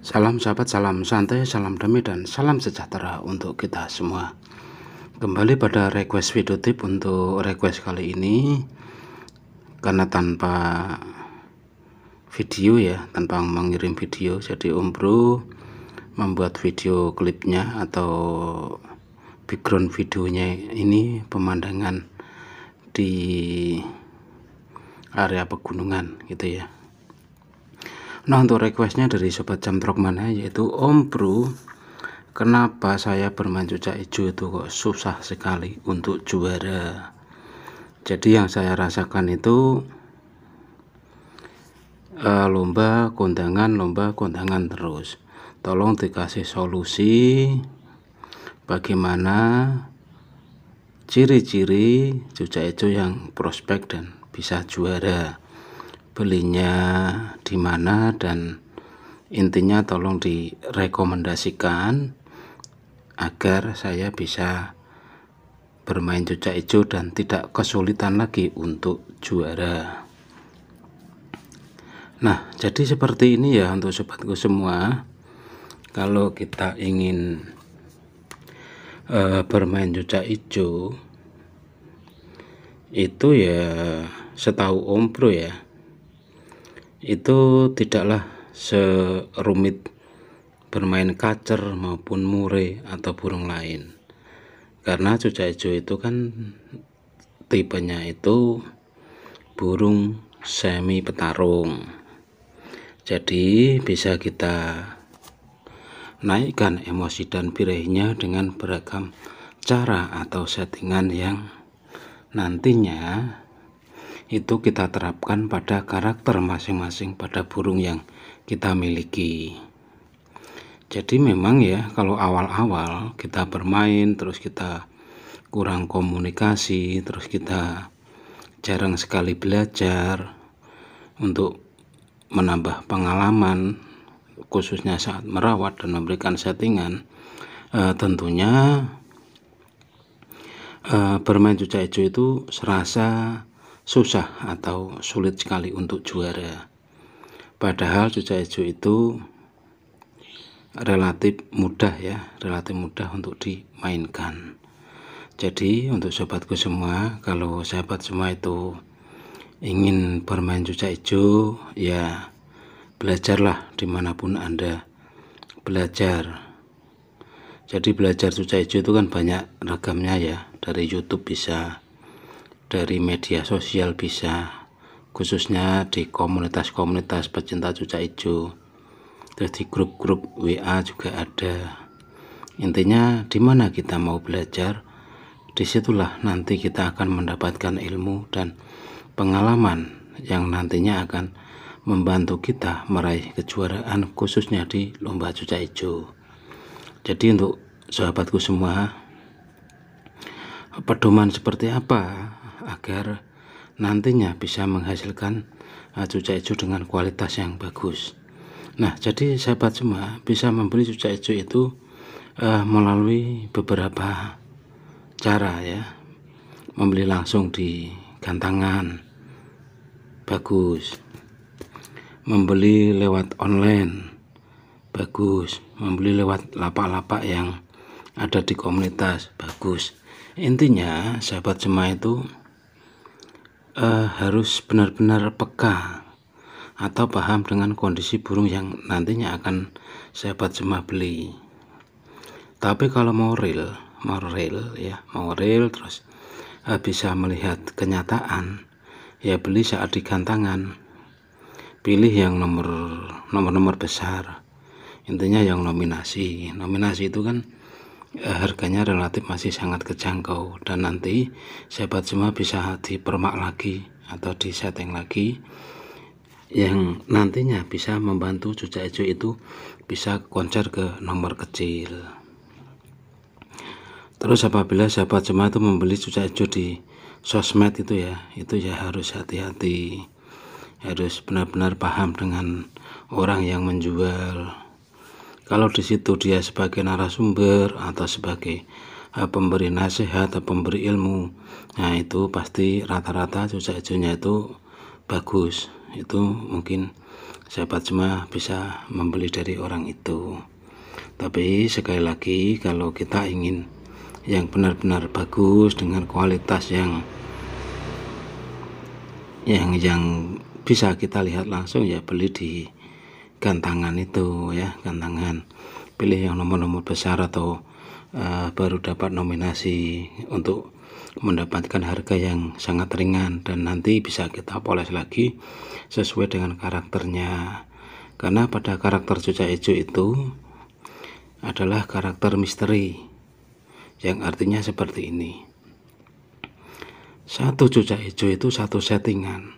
Salam sahabat, salam santai, salam damai, dan salam sejahtera untuk kita semua. Kembali pada request video tip untuk request kali ini, karena tanpa video ya, tanpa mengirim video, jadi Om Bro membuat video klipnya atau background videonya ini pemandangan di area pegunungan gitu ya Nah untuk requestnya dari sobat jamtrok mana yaitu Om Bro kenapa saya bermain cucak hijau itu kok susah sekali untuk juara jadi yang saya rasakan itu uh, lomba kondangan lomba kondangan terus tolong dikasih solusi bagaimana ciri-ciri cucak hijau yang prospek dan bisa juara belinya di mana dan intinya tolong direkomendasikan agar saya bisa bermain cucak hijau dan tidak kesulitan lagi untuk juara nah jadi seperti ini ya untuk sobatku semua kalau kita ingin uh, bermain cucak hijau itu ya setahu Om ompro ya itu tidaklah serumit bermain kacer maupun mure atau burung lain karena cucak hijau itu kan tipenya itu burung semi petarung jadi bisa kita naikkan emosi dan birehnya dengan beragam cara atau settingan yang nantinya itu kita terapkan pada karakter masing-masing pada burung yang kita miliki. Jadi memang ya kalau awal-awal kita bermain terus kita kurang komunikasi, terus kita jarang sekali belajar untuk menambah pengalaman khususnya saat merawat dan memberikan settingan e, tentunya e, bermain cucak hijau itu serasa susah atau sulit sekali untuk juara. Padahal cucak hijau itu relatif mudah ya, relatif mudah untuk dimainkan. Jadi untuk sobatku semua, kalau sahabat semua itu ingin bermain cucak hijau, ya belajarlah dimanapun Anda belajar. Jadi belajar cucak hijau itu kan banyak ragamnya ya, dari YouTube bisa, dari media sosial bisa khususnya di komunitas-komunitas pecinta cuca hijau terus di grup-grup WA juga ada intinya di mana kita mau belajar disitulah nanti kita akan mendapatkan ilmu dan pengalaman yang nantinya akan membantu kita meraih kejuaraan khususnya di lomba cuca hijau jadi untuk sahabatku semua pedoman seperti apa agar nantinya bisa menghasilkan eh, cucak hijau dengan kualitas yang bagus. Nah, jadi sahabat semua bisa membeli cucak hijau itu eh, melalui beberapa cara ya. Membeli langsung di gantangan bagus. Membeli lewat online bagus. Membeli lewat lapak-lapak yang ada di komunitas bagus. Intinya sahabat semua itu uh, harus benar-benar peka atau paham dengan kondisi burung yang nantinya akan saya jemah beli tapi kalau mau real mau real ya mau real terus uh, bisa melihat kenyataan ya beli saat di digantangan pilih yang nomor nomor-nomor besar intinya yang nominasi nominasi itu kan harganya relatif masih sangat kejangkau dan nanti sahabat semua bisa dipermak lagi atau disetting lagi yang nantinya bisa membantu cuca hijau itu bisa koncer ke nomor kecil terus apabila sahabat semua itu membeli cuca hijau di sosmed itu ya itu ya harus hati-hati harus benar-benar paham dengan orang yang menjual kalau di situ dia sebagai narasumber atau sebagai eh, pemberi nasihat atau pemberi ilmu, nah itu pasti rata-rata cuaca hijaunya itu bagus. Itu mungkin sahabat semua bisa membeli dari orang itu. Tapi sekali lagi kalau kita ingin yang benar-benar bagus dengan kualitas yang yang yang bisa kita lihat langsung ya beli di gantangan itu ya gantangan pilih yang nomor-nomor besar atau uh, baru dapat nominasi untuk mendapatkan harga yang sangat ringan dan nanti bisa kita poles lagi sesuai dengan karakternya karena pada karakter cuca hijau itu adalah karakter misteri yang artinya seperti ini satu cuca hijau itu satu settingan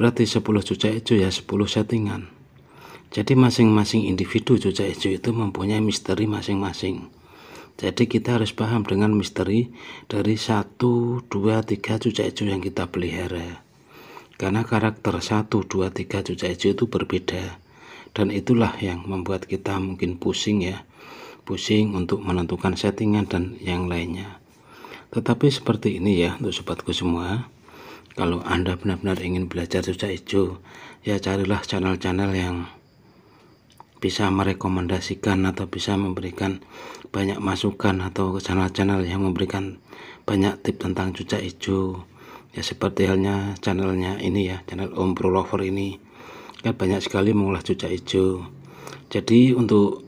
berarti 10 cuca hijau ya 10 settingan jadi masing-masing individu cucak hijau itu mempunyai misteri masing-masing. Jadi kita harus paham dengan misteri dari satu dua tiga cucak hijau yang kita pelihara. Karena karakter satu dua tiga cucak hijau itu berbeda. Dan itulah yang membuat kita mungkin pusing ya. Pusing untuk menentukan settingan dan yang lainnya. Tetapi seperti ini ya untuk sobatku semua. Kalau Anda benar-benar ingin belajar cucak hijau, ya carilah channel-channel yang bisa merekomendasikan atau bisa memberikan banyak masukan atau channel-channel yang memberikan banyak tip tentang cucak hijau ya seperti halnya channelnya ini ya channel Om Pro Lover ini kan banyak sekali mengolah cucak hijau jadi untuk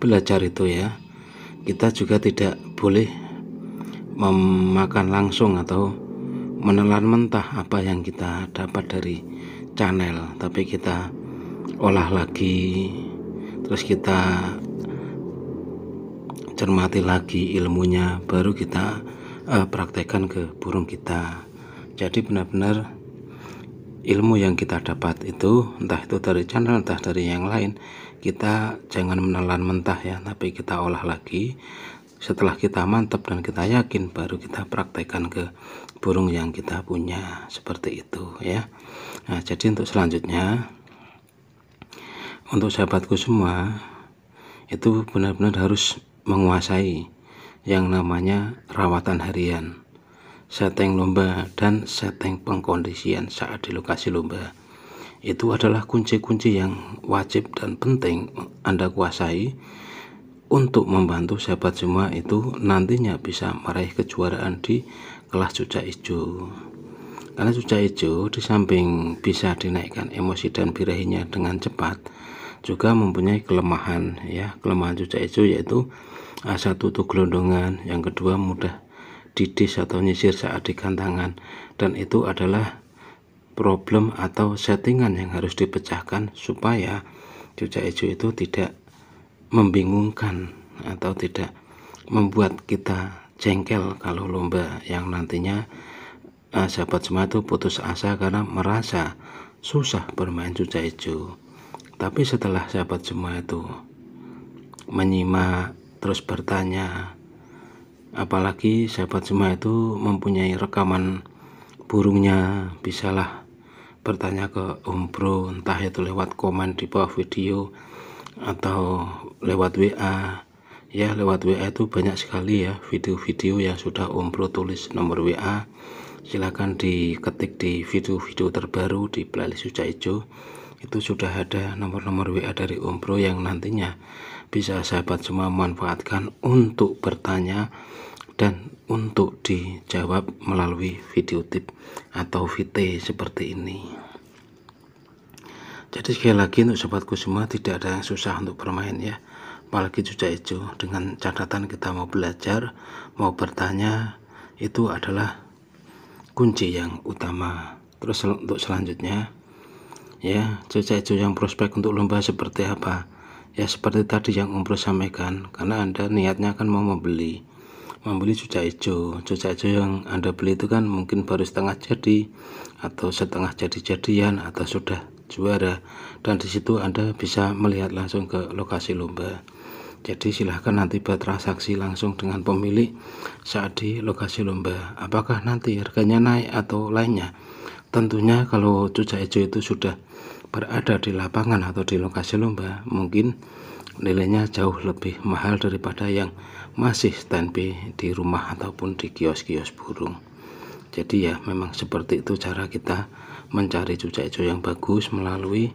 belajar itu ya kita juga tidak boleh memakan langsung atau menelan mentah apa yang kita dapat dari channel tapi kita olah lagi terus kita cermati lagi ilmunya baru kita uh, praktekkan ke burung kita jadi benar-benar ilmu yang kita dapat itu entah itu dari channel entah dari yang lain kita jangan menelan mentah ya tapi kita olah lagi setelah kita mantap dan kita yakin baru kita praktekkan ke burung yang kita punya seperti itu ya nah jadi untuk selanjutnya untuk sahabatku semua itu benar-benar harus menguasai yang namanya rawatan harian, setting lomba, dan setting pengkondisian saat di lokasi lomba. Itu adalah kunci-kunci yang wajib dan penting Anda kuasai untuk membantu sahabat semua itu nantinya bisa meraih kejuaraan di kelas cuca hijau. Karena cuca hijau di samping bisa dinaikkan emosi dan birahinya dengan cepat, juga mempunyai kelemahan ya, kelemahan cuca hijau yaitu satu tuh gelondongan, yang kedua mudah didis atau nyisir saat digantangan dan itu adalah problem atau settingan yang harus dipecahkan supaya cuca hijau itu tidak membingungkan atau tidak membuat kita jengkel kalau lomba yang nantinya Nah, sahabat semua itu putus asa karena merasa susah bermain cuca hijau. Tapi setelah sahabat semua itu menyimak terus bertanya, apalagi sahabat semua itu mempunyai rekaman burungnya, bisalah bertanya ke Om Bro, entah itu lewat komen di bawah video atau lewat WA ya lewat WA itu banyak sekali ya video-video yang sudah Om Bro tulis nomor WA silahkan diketik di video-video terbaru di playlist Suca Ijo itu sudah ada nomor-nomor WA dari Om Bro yang nantinya bisa sahabat semua manfaatkan untuk bertanya dan untuk dijawab melalui video tip atau VT seperti ini jadi sekali lagi untuk sahabatku semua tidak ada yang susah untuk bermain ya apalagi cuca hijau dengan catatan kita mau belajar mau bertanya itu adalah kunci yang utama terus untuk selanjutnya ya cuaca hijau yang prospek untuk lomba seperti apa ya seperti tadi yang umpro sampaikan karena anda niatnya akan mau membeli membeli cuaca hijau cuaca hijau yang anda beli itu kan mungkin baru setengah jadi atau setengah jadi-jadian atau sudah juara dan disitu anda bisa melihat langsung ke lokasi lomba jadi silahkan nanti bertransaksi langsung dengan pemilik saat di lokasi lomba. Apakah nanti harganya naik atau lainnya? Tentunya kalau cuaca hijau itu sudah berada di lapangan atau di lokasi lomba, mungkin nilainya jauh lebih mahal daripada yang masih standby di rumah ataupun di kios-kios burung. Jadi ya memang seperti itu cara kita mencari cuaca hijau yang bagus melalui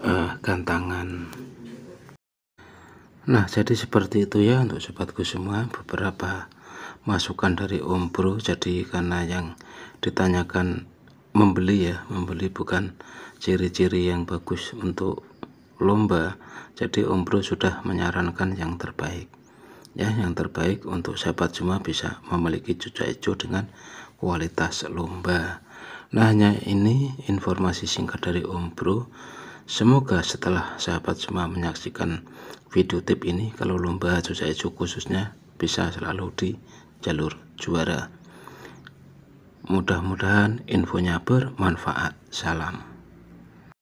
uh, gantangan. Nah, jadi seperti itu ya untuk sobatku semua beberapa masukan dari Om Bro. Jadi karena yang ditanyakan membeli ya, membeli bukan ciri-ciri yang bagus untuk lomba. Jadi Om Bro sudah menyarankan yang terbaik. Ya, yang terbaik untuk sahabat semua bisa memiliki cucu hijau dengan kualitas lomba. Nah, hanya ini informasi singkat dari Om Bro. Semoga setelah sahabat semua menyaksikan video tip ini, kalau lomba jujaicu khususnya bisa selalu di jalur juara. Mudah-mudahan infonya bermanfaat. Salam.